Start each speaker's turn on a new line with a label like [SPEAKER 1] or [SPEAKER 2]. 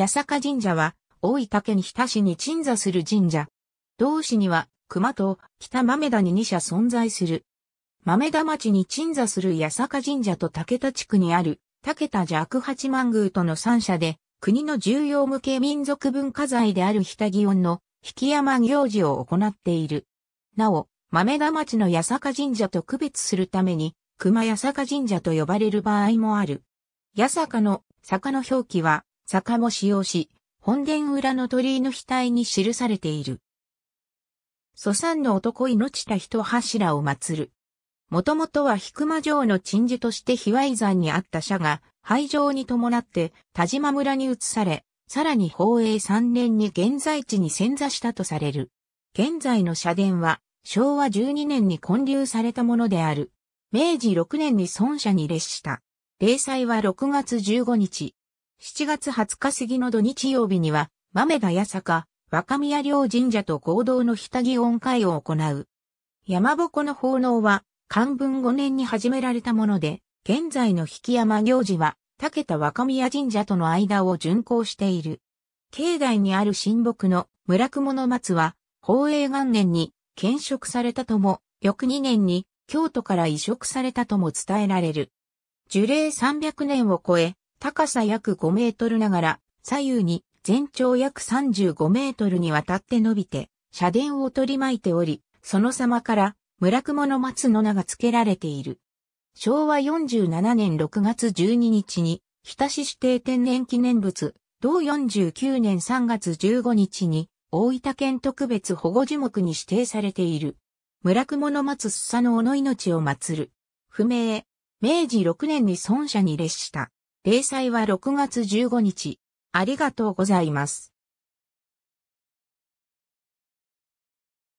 [SPEAKER 1] 八坂神
[SPEAKER 2] 社は、大分県日田市に鎮座する神社。同市には、熊と北豆田に2社存在する。豆田町に鎮座する八坂神社と竹田地区にある、竹田弱八幡宮との3社で、国の重要無形民族文化財である日田祇園の引山行事を行っている。なお、豆田町の八坂神社と区別するために、熊八坂神社と呼ばれる場合もある。八坂の坂の表記は、坂も使用し、本殿裏の鳥居の額に記されている。祖産の男命た人柱を祀る。もともとは引間城の鎮守として卑猥山にあった社が、廃城に伴って田島村に移され、さらに宝永3年に現在地に遷座したとされる。現在の社殿は昭和12年に建立されたものである。明治6年に孫社に列した。例祭は6月15日、7月20日過ぎの土日曜日には、豆田八坂、若宮両神社と合同の日田祇音会を行う。山鉾の奉納は、漢文5年に始められたもので、現在の引山行事は、竹田若宮神社との間を巡行している。境内にある神木の村雲の松は、宝永元年に兼職されたとも、翌2年に京都から移植されたとも伝えられる。樹齢300年を超え、高さ約5メートルながら、左右に全長約35メートルにわたって伸びて、社殿を取り巻いており、その様から、村雲の松の名が付けられている。昭和47年6月12日に、日田市指定天然記念物、同49年3月15日に、大分県特別保護樹木に指定されている。村雲の松すさの尾の命を祀る。不明。明治6年に孫社に列した。例祭は6月15日。ありがとうござい
[SPEAKER 1] ます。